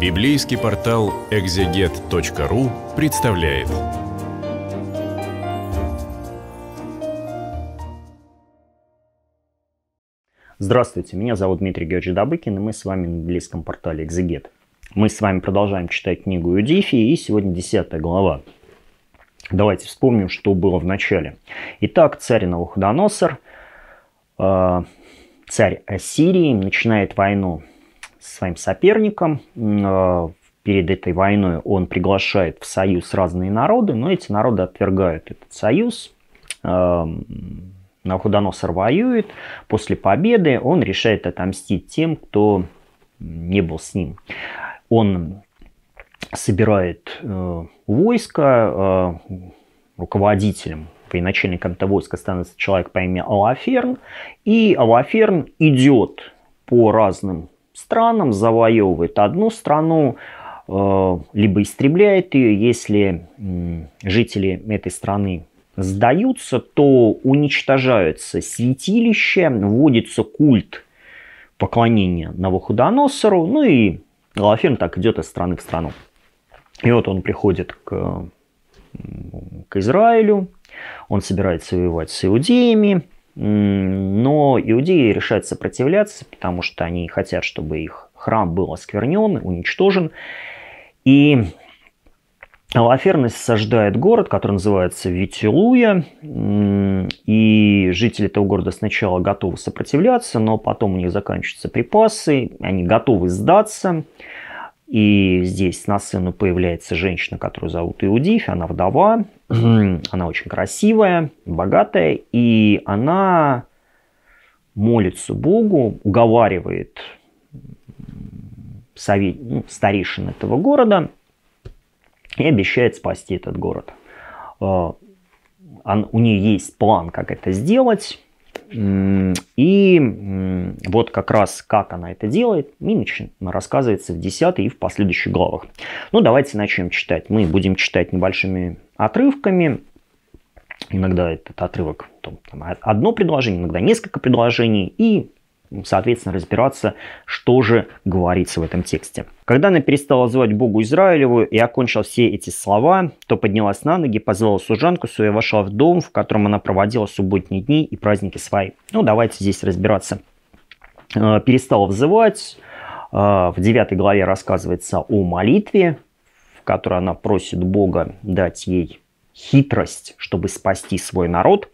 Библейский портал экзегет.ру представляет. Здравствуйте, меня зовут Дмитрий Георгиевич Добыкин, и мы с вами на английском портале Экзегет. Мы с вами продолжаем читать книгу Юдифи, и сегодня 10 глава. Давайте вспомним, что было в начале. Итак, царь Навуходоносор, э, царь Ассирии, начинает войну своим соперником. Э, перед этой войной он приглашает в союз разные народы, но эти народы отвергают этот союз. Э, Навуходоносор воюет. После победы он решает отомстить тем, кто не был с ним. Он собирает э, войско, э, руководителем военачальником этого войска становится человек по имени Алаферн, и Алаферн идет по разным странам, завоевывает одну страну, э, либо истребляет ее. Если жители этой страны сдаются, то уничтожаются святилища, вводится культ поклонения новохудоносору. ну и Лалаферн так идет из страны в страну. И вот он приходит к, к Израилю, он собирается воевать с иудеями, но иудеи решают сопротивляться, потому что они хотят, чтобы их храм был осквернен, уничтожен. И Алаферность сождает город, который называется Витилуя, и жители этого города сначала готовы сопротивляться, но потом у них заканчиваются припасы, они готовы сдаться, и здесь на сцену появляется женщина, которую зовут иудиф, она вдова, она очень красивая, богатая, и она молится Богу, уговаривает совет, ну, старейшин этого города и обещает спасти этот город. А, он, у нее есть план, как это сделать. И вот как раз как она это делает, Миночкин рассказывается в 10 и в последующих главах. Ну, давайте начнем читать. Мы будем читать небольшими отрывками. Иногда этот отрывок, там, а, одно предложение, иногда несколько предложений. И соответственно, разбираться, что же говорится в этом тексте. Когда она перестала звать Богу Израилеву и окончила все эти слова, то поднялась на ноги, позвала служанку свою и вошла в дом, в котором она проводила субботние дни и праздники свои. Ну, давайте здесь разбираться. «Э, перестала взывать. Э, в 9 главе рассказывается о молитве, в которой она просит Бога дать ей хитрость, чтобы спасти свой народ –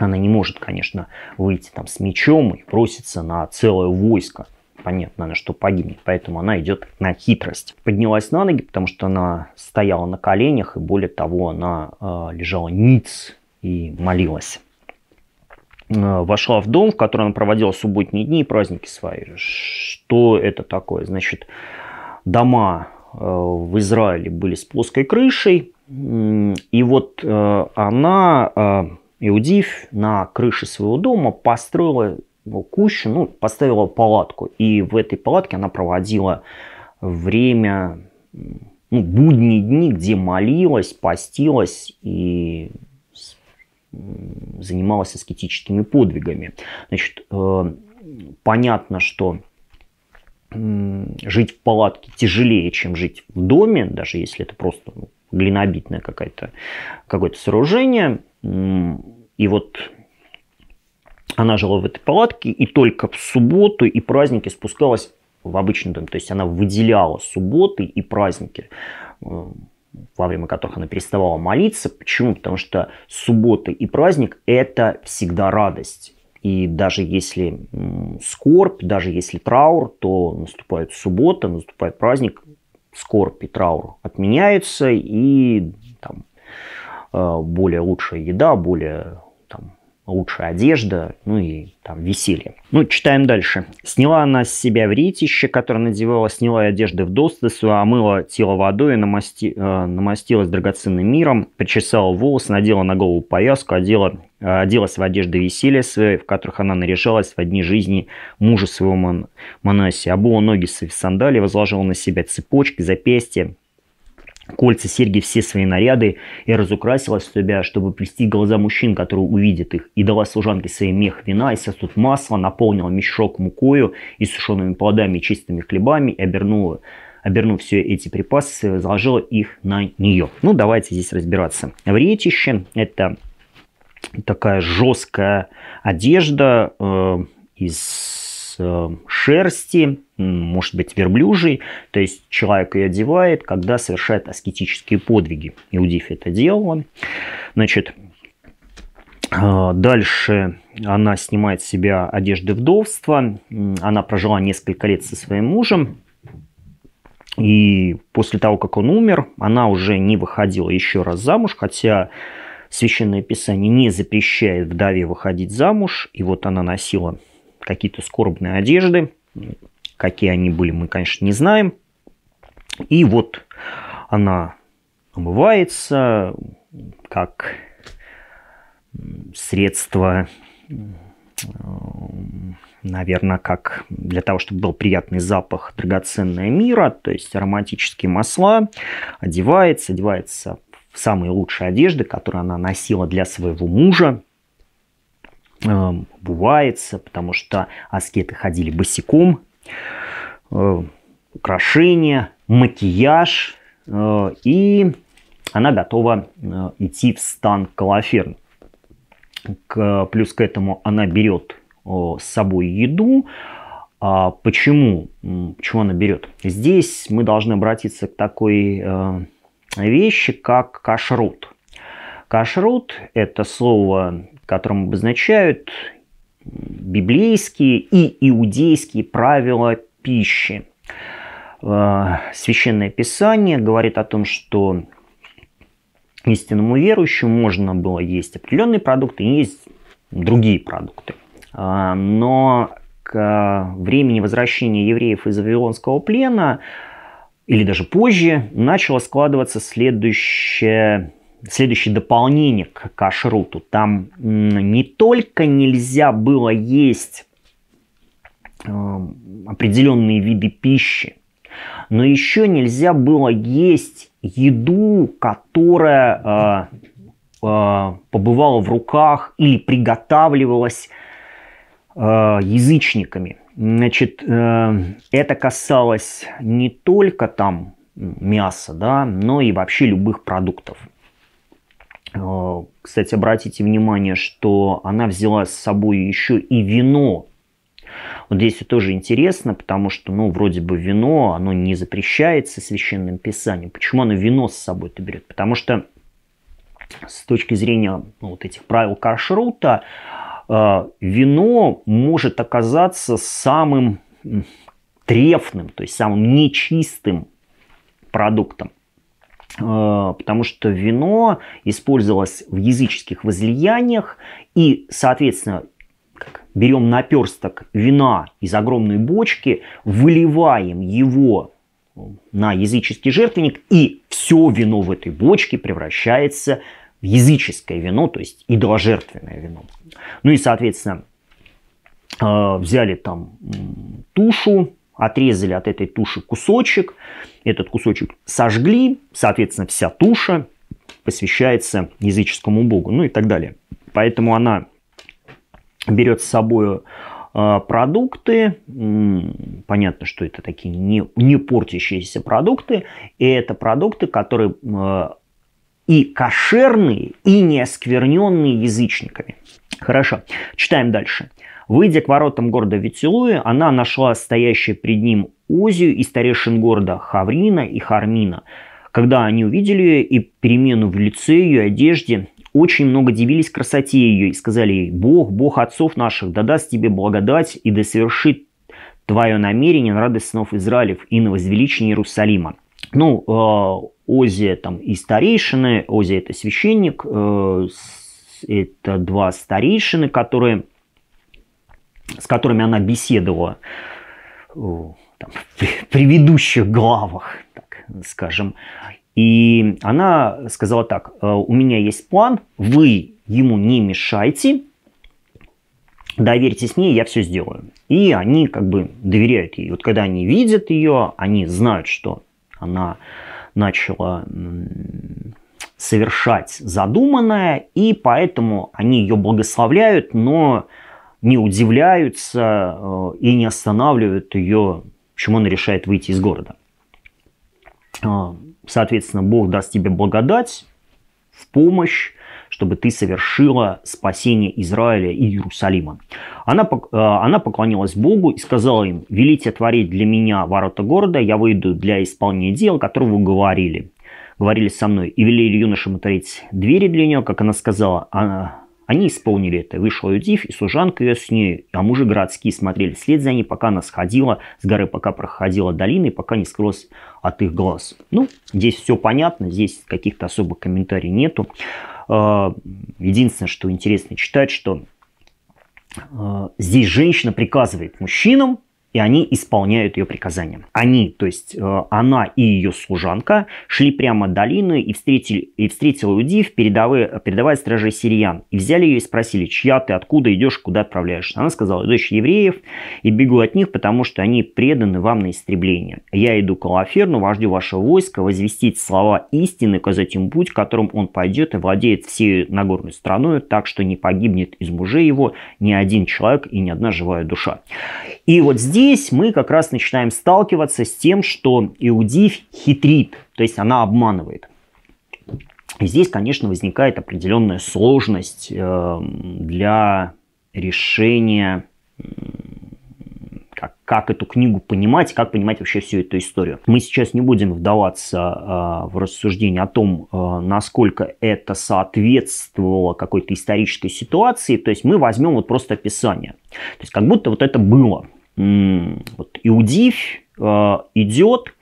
она не может, конечно, выйти там с мечом и броситься на целое войско. Понятно, она что погибнет, поэтому она идет на хитрость. Поднялась на ноги, потому что она стояла на коленях, и более того, она э, лежала ниц и молилась э, вошла в дом, в котором она проводила субботние дни и праздники свои. Что это такое? Значит, дома э, в Израиле были с плоской крышей, и вот э, она Иудив на крыше своего дома построила кущу, ну, поставила палатку. И в этой палатке она проводила время, ну, будние дни, где молилась, постилась и занималась аскетическими подвигами. Значит, э, понятно, что жить в палатке тяжелее, чем жить в доме, даже если это просто ну, глинобитное какое-то какое сооружение. И вот она жила в этой палатке, и только в субботу и праздники спускалась в обычный дом. То есть она выделяла субботы и праздники, э, во время которых она переставала молиться. Почему? Потому что субботы и праздник – это всегда радость. И даже если скорбь, даже если траур, то наступает суббота, наступает праздник, скорбь и траур отменяются, и там, Э, более лучшая еда, более там, лучшая одежда, ну и там веселье. Ну, читаем дальше. «Сняла она с себя вретище, которое надевала, сняла и одежды в достосу, омыла тело водой, намасти... э, намастилась драгоценным миром, причесала волосы, надела на голову повязку, одела, э, оделась в одежды веселья свои, в которых она наряжалась в одни жизни мужа своего мон... монаси, обула ноги в сандалии, возложила на себя цепочки, запястья, кольца, серьги, все свои наряды и разукрасила себя, чтобы плести глаза мужчин, которые увидят их, и дала служанке своей мех вина и сосуд масла, наполнила мешок мукою и сушеными плодами и чистыми хлебами и обернула обернув все эти припасы, возложила их на нее. Ну, давайте здесь разбираться. Вретище – это такая жесткая одежда э, из Э, шерсти, может быть, верблюжий. То есть человек ее одевает, когда совершает аскетические подвиги. Иудиф это делала. Значит, э, Дальше она снимает с себя одежды вдовства. Она прожила несколько лет со своим мужем. И после того, как он умер, она уже не выходила еще раз замуж, хотя Священное Писание не запрещает вдове выходить замуж. И вот она носила какие-то скорбные одежды. Какие они были, мы, конечно, не знаем. И вот она омывается как средство, наверное, как для того, чтобы был приятный запах драгоценная мира, то есть ароматические масла, одевается, одевается в самые лучшие одежды, которые она носила для своего мужа, Эм, бывается, потому что аскеты ходили босиком, э, украшения, макияж, э, и она готова э, идти в стан калаферн. плюс к этому она берет с собой еду. А почему? почему? она берет? Здесь мы должны обратиться к такой вещи, как кашрут. Кашрут – это слово которым обозначают библейские и иудейские правила пищи. Э, Священное Писание говорит о том, что истинному верующему можно было есть определенные продукты и есть другие продукты. Э, Но к времени возвращения евреев из Вавилонского плена или даже позже начало складываться следующее следующее дополнение к кашруту. Там не только нельзя было есть эм, определенные виды пищи, но еще нельзя было есть еду, которая э, э, побывала в руках или приготавливалась э, язычниками. Значит, это касалось не только там мяса, да, но и вообще любых продуктов. А, кстати, обратите внимание, что она взяла с собой еще и вино. Вот здесь тоже интересно, потому что, ну, вроде бы вино, оно не запрещается священным писанием. Почему она вино с собой-то берет? Потому что с точки зрения ну, вот этих правил Каршрута, э, а, вино может оказаться самым трефным, то есть самым нечистым продуктом. Э, потому что вино использовалось в языческих возлияниях, и, соответственно, берем наперсток вина из огромной бочки, выливаем его на языческий жертвенник, и все вино в этой бочке превращается в языческое вино, то есть идоложертвенное вино. Ну и, соответственно, э, взяли там тушу, отрезали от этой туши кусочек, этот кусочек сожгли, соответственно, вся туша посвящается языческому богу, ну и так далее. Поэтому она берет с собой э, продукты, понятно, что это такие не, не портящиеся продукты, и это продукты, которые э, и кошерные, и не оскверненные язычниками. Хорошо, читаем дальше. Выйдя к воротам города Вицелуя, она нашла стоящие пред ним Озию и старейшин города Хаврина и Хармина. Когда они увидели ее и перемену в лице ее одежде, очень много дивились красоте ее и сказали ей, «Бог, Бог отцов наших, да даст тебе благодать и да совершит твое намерение на радость снов Израилев и на возвеличение Иерусалима». Ну, э, Озия там и старейшины, Озия это священник, э, это два старейшины, которые – с которыми она беседовала там, в предыдущих главах, так скажем. И она сказала так, «Э, у меня есть план, вы ему не мешайте, доверьтесь мне, я все сделаю. И они как бы доверяют ей. Вот когда они видят ее, они знают, что она начала совершать задуманное, и поэтому они ее благословляют, но не удивляются э, и не останавливают ее, почему она решает выйти из города. Э, соответственно, Бог даст тебе благодать в помощь, чтобы ты совершила спасение Израиля и Иерусалима. Она, э, она поклонилась Богу и сказала им, велите творить для меня ворота города, я выйду для исполнения дел, которые вы говорили. Говорили со мной и велели юношам отворить двери для нее, как она сказала, она, они исполнили это. вышла Юдив и служанка ее с ней, а мужи городские смотрели вслед за ней, пока она сходила с горы, пока проходила долиной, пока не скрылась от их глаз. Ну, здесь все понятно, здесь каких-то особых комментариев нету. А, единственное, что интересно читать, что а, здесь женщина приказывает мужчинам и они исполняют ее приказания. Они, то есть э, она и ее служанка, шли прямо долины и, встретили, и встретила в передовые, передовая стража сириян. И взяли ее и спросили, чья ты, откуда идешь, куда отправляешься. Она сказала, дочь евреев, и бегу от них, потому что они преданы вам на истребление. Я иду к Алаферну, вождю вашего войска, возвестить слова истины, указать им путь, которым он пойдет и владеет всей Нагорной страной, так что не погибнет из мужей его ни один человек и ни одна живая душа. И вот здесь здесь мы как раз начинаем сталкиваться с тем, что Иудив хитрит, то есть она обманывает. И здесь, конечно, возникает определенная сложность э, для решения, как, как эту книгу понимать, как понимать вообще всю эту историю. Мы сейчас не будем вдаваться э, в рассуждение о том, э, насколько это соответствовало какой-то исторической ситуации, то есть мы возьмем вот просто описание. То есть как будто вот это было вот, Иудивь э, идет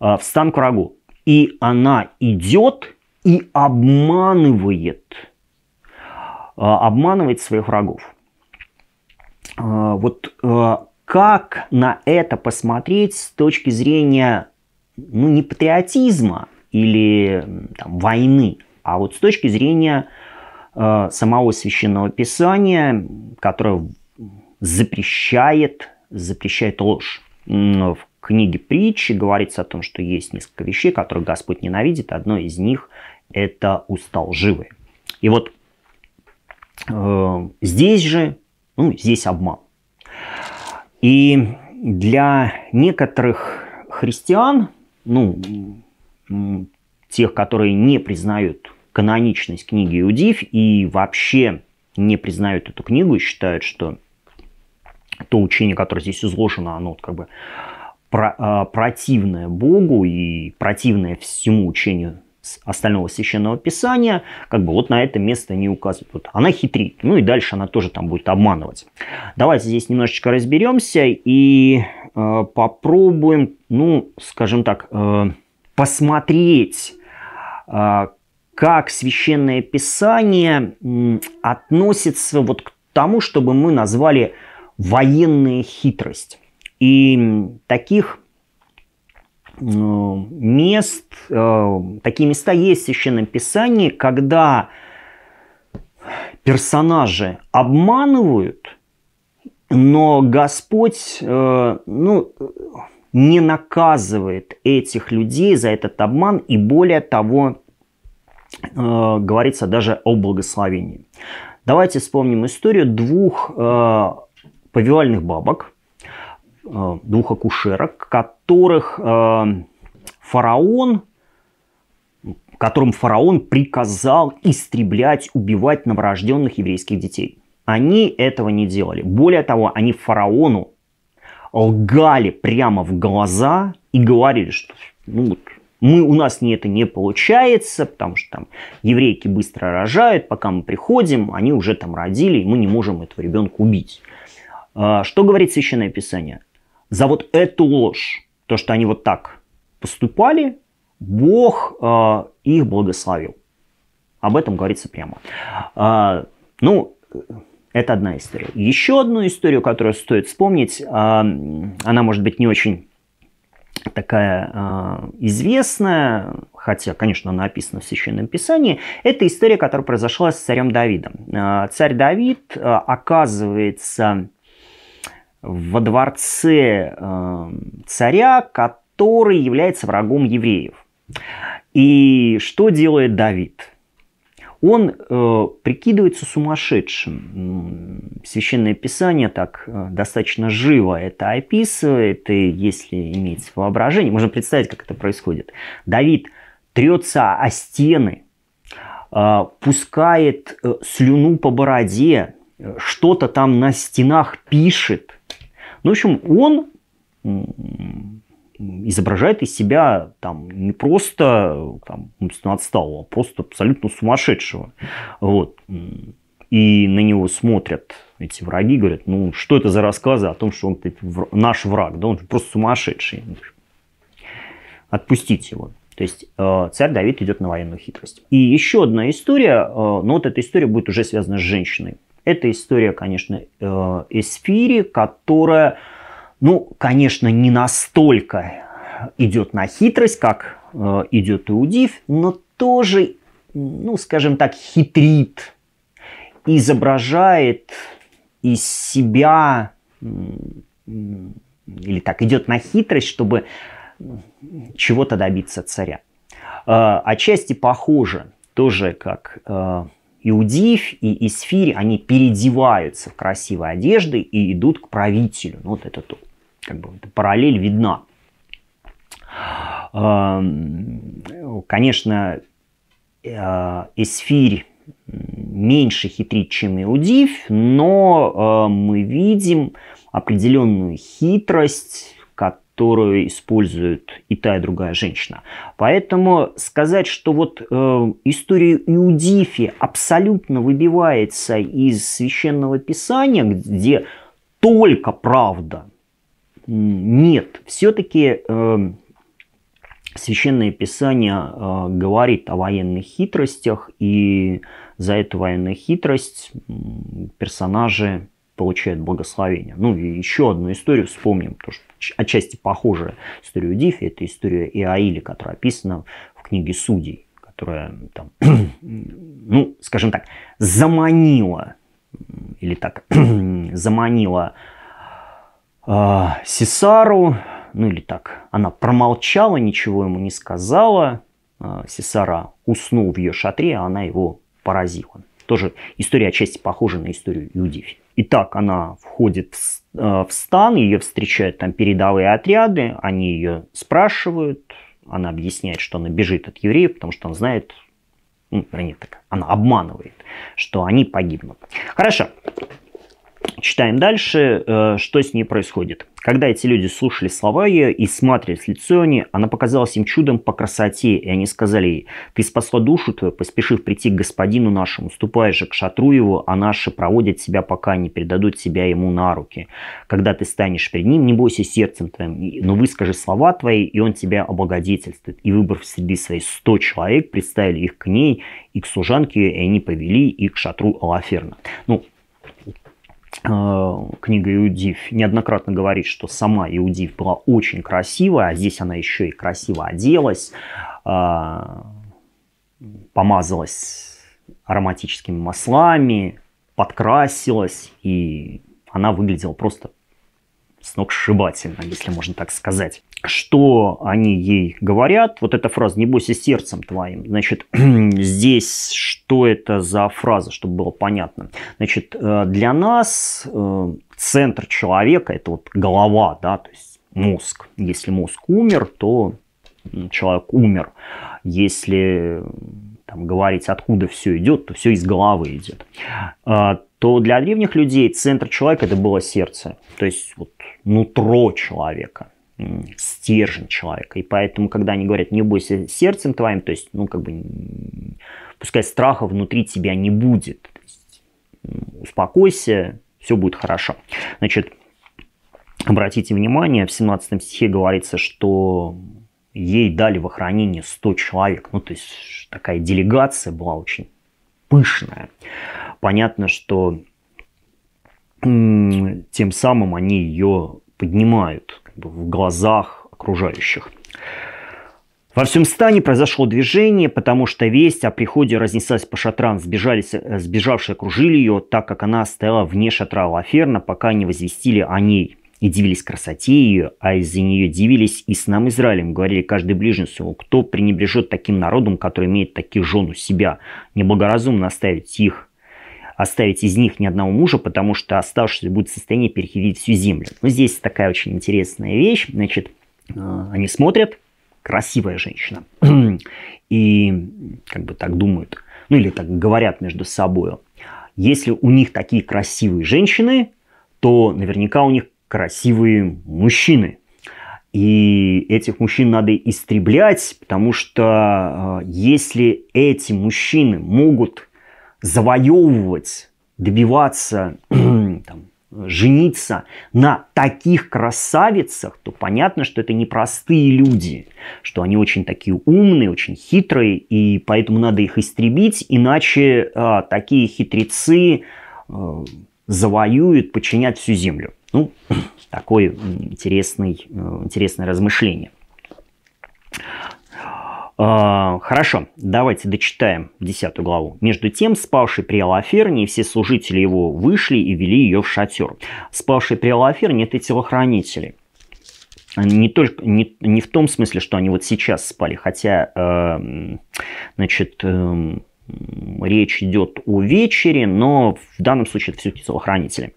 э, в стан к врагу. И она идет и обманывает, э, обманывает своих врагов. Вот как на это посмотреть с точки зрения ну, не патриотизма или там, войны, а вот с точки зрения э, самого священного писания, которое запрещает запрещает ложь. В книге притчи говорится о том, что есть несколько вещей, которые Господь ненавидит. Одно из них – это уста лживые. И вот э, здесь же, ну, здесь обман. И для некоторых христиан, ну, тех, которые не признают каноничность книги Иудив и вообще не признают эту книгу и считают, что то учение, которое здесь изложено, оно как бы а, противное Богу и противное всему учению остального священного писания, как бы вот на это место не указывает. Вот она хитрит, ну и дальше она тоже там будет обманывать. Давайте здесь немножечко разберемся и э, попробуем, ну, скажем так, э, посмотреть, э, как священное писание э, относится вот к тому, чтобы мы назвали э, военная хитрость. И таких э, мест, э, такие места есть в Священном Писании, когда персонажи обманывают, но Господь э, ну, не наказывает этих людей за этот обман и более того, говорится даже о благословении. Давайте вспомним историю двух повивальных бабок, э, двух акушерок, которых э, фараон, которым фараон приказал истреблять, убивать новорожденных еврейских детей. Они этого не делали. Более того, они фараону лгали прямо в глаза и говорили, что ну, мы, у нас не это не получается, потому что там еврейки быстро рожают, пока мы приходим, они уже там родили, и мы не можем этого ребенка убить. А, что говорит Священное Писание? За вот эту ложь, то, что они вот так поступали, Бог а, их благословил. Об этом говорится прямо. А, ну, это одна история. Еще одну историю, которую стоит вспомнить, она может быть не очень такая известная, хотя, конечно, она описана в Священном Писании, это история, которая произошла с царем Давидом. Царь Давид оказывается во дворце э, царя, который является врагом евреев. И что делает Давид? Он э, прикидывается сумасшедшим. Священное Писание так э, достаточно живо это описывает, и если иметь воображение, можно представить, как это происходит. Давид трется о стены, э, пускает э, слюну по бороде, э, что-то там на стенах пишет – ну, в общем, он изображает из себя там не просто там, отсталого, а просто абсолютно сумасшедшего. Вот. И на него смотрят эти враги, говорят, ну что это за рассказы о том, что он типа наш враг, да, он просто сумасшедший. Отпустите его. То есть э, царь Давид идет на военную хитрость. И еще одна история, э, но вот эта история будет уже связана с женщиной. Это история, конечно, э, Эсфири, которая, ну, конечно, не настолько идет на хитрость, как э, идет Иудив, но тоже, ну, скажем так, хитрит, изображает из себя или так, идет на хитрость, чтобы чего-то добиться царя. Э, отчасти похоже тоже, как Иудиф и Исфирь, они переодеваются в красивые одежды и идут к правителю. Ну, вот это как бы параллель видна. Эм, конечно, э, Эсфирь меньше хитрит, чем Иудиф, но э, мы видим определенную хитрость которую используют и та, и другая женщина. Поэтому сказать, что вот э, история Иудифи абсолютно выбивается из священного писания, где только правда, нет. Все-таки э, священное писание э, говорит о военных хитростях, и за эту военную хитрость персонажи получает благословение. Ну и еще одну историю вспомним, потому что отчасти похожая история Дифи, это история Иаили, которая описана в книге Судей, которая там, ну, скажем так, заманила, или так, заманила э, Сесару, ну или так, она промолчала, ничего ему не сказала, э, Сесара уснул в ее шатре, а она его поразила. Тоже история отчасти похожа на историю иудифи. Итак, она входит в, э, в стан, ее встречают там передовые отряды, они ее спрашивают, она объясняет, что она бежит от евреев, потому что она знает, ну, вернее, так, она обманывает, что они погибнут. Хорошо. Читаем дальше, э, что с ней происходит. Когда эти люди слушали слова ее и смотрели лицо ее, она показалась им чудом по красоте, и они сказали ей, «Ты спасла душу твою, поспешив прийти к господину нашему, ступай же к шатру его, а наши проводят тебя, пока не передадут тебя ему на руки. Когда ты станешь перед ним, не бойся сердцем твоим, но выскажи слова твои, и он тебя облагодетельствует». И выбрав среди своих сто человек, представили их к ней и к служанке, и они повели их к шатру Алаферна. Ну, Э, книга Иудив неоднократно говорит, что сама Иудив была очень красивая, а здесь она еще и красиво оделась, э, помазалась ароматическими маслами, подкрасилась, и она выглядела просто сногсшибательно, если можно так сказать что они ей говорят. Вот эта фраза «не бойся сердцем твоим». Значит, здесь что это за фраза, чтобы было понятно? Значит, э, для нас э, центр человека – это вот голова, да, то есть мозг. Если мозг умер, то человек умер. Если там, говорить, откуда все идет, то все из головы идет. А, то для древних людей центр человека – это было сердце, то есть вот, нутро человека – стержень человека. И поэтому, когда они говорят «не бойся сердцем твоим», то есть, ну, как бы, пускай страха внутри тебя не будет. Есть, успокойся, все будет хорошо. Значит, обратите внимание, в 17 стихе говорится, что ей дали во хранение 100 человек. Ну, то есть, такая делегация была очень пышная. Понятно, что тем самым они ее поднимают как бы в глазах окружающих. Во всем стане произошло движение, потому что весть о приходе разнеслась по шатрам, сбежались, э, сбежавшие окружили ее, так как она стояла вне шатра Лаферна, пока не возвестили о ней. И дивились красоте ее, а из-за нее дивились и с нам Израилем, говорили каждый ближний своему, кто пренебрежет таким народом, который имеет таких жен у себя, неблагоразумно оставить их, оставить из них ни одного мужа, потому что оставшийся будет в состоянии перехилить всю землю. Но здесь такая очень интересная вещь. Значит, э, они смотрят, красивая женщина. И как бы так думают, ну или так говорят между собой. Если у них такие красивые женщины, то наверняка у них красивые мужчины. И этих мужчин надо истреблять, потому что э, если эти мужчины могут завоевывать, добиваться, там, жениться на таких красавицах, то понятно, что это непростые люди, что они очень такие умные, очень хитрые, и поэтому надо их истребить, иначе а, такие хитрецы а, завоюют, подчинят всю землю. Ну, такое интересное, э, интересное размышление. А, хорошо, давайте дочитаем десятую главу. «Между тем спавший при Алаферне и все служители его вышли и вели ее в шатер». Спавший при Алаферне – это телохранители. Не, только, не, не в том смысле, что они вот сейчас спали, хотя, э, значит, э, речь идет о вечере, но в данном случае это все-таки телохранители.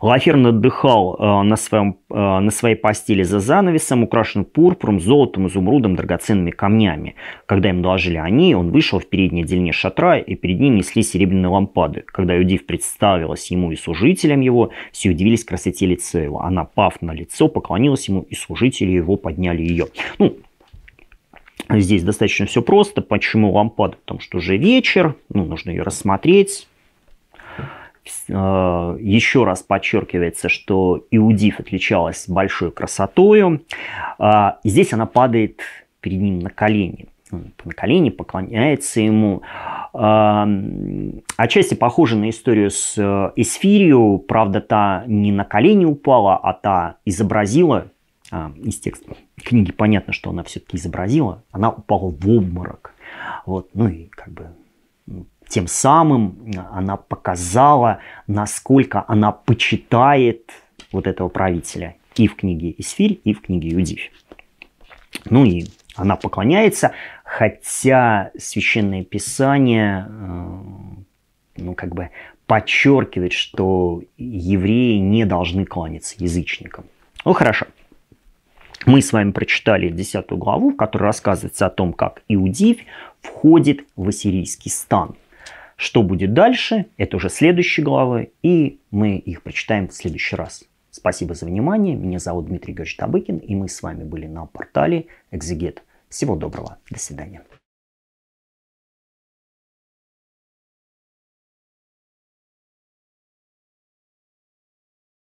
Лаферн отдыхал э, на, своем, э, на своей постели за занавесом, украшен пурпуром, золотом, изумрудом, драгоценными камнями. Когда им доложили они, он вышел в переднее дельне шатра, и перед ним несли серебряные лампады. Когда Юдив представилась ему и служителям его, все удивились красоте лица его. Она, пав на лицо, поклонилась ему, и служители его подняли ее. Ну, здесь достаточно все просто. Почему лампада? Потому что уже вечер, ну, нужно ее рассмотреть, Э, еще раз подчеркивается, что Иудиф отличалась большой красотою. А, здесь она падает перед ним на колени. Ну, на колени поклоняется ему. А, отчасти похоже на историю с э, Эсфирию. Правда, та не на колени упала, а та изобразила а, из текста книги понятно, что она все-таки изобразила, она упала в обморок. Вот, ну и как бы ну, тем самым она показала, насколько она почитает вот этого правителя и в книге Исфирь, и в книге Иудиф. Ну и она поклоняется, хотя Священное Писание э, ну, как бы подчеркивает, что евреи не должны кланяться язычникам. Ну хорошо. Мы с вами прочитали 10 главу, в которой рассказывается о том, как Иудивь входит в ассирийский стан – что будет дальше, это уже следующие главы, и мы их прочитаем в следующий раз. Спасибо за внимание. Меня зовут Дмитрий Георгиевич Табыкин, и мы с вами были на портале Экзегет. Всего доброго. До свидания.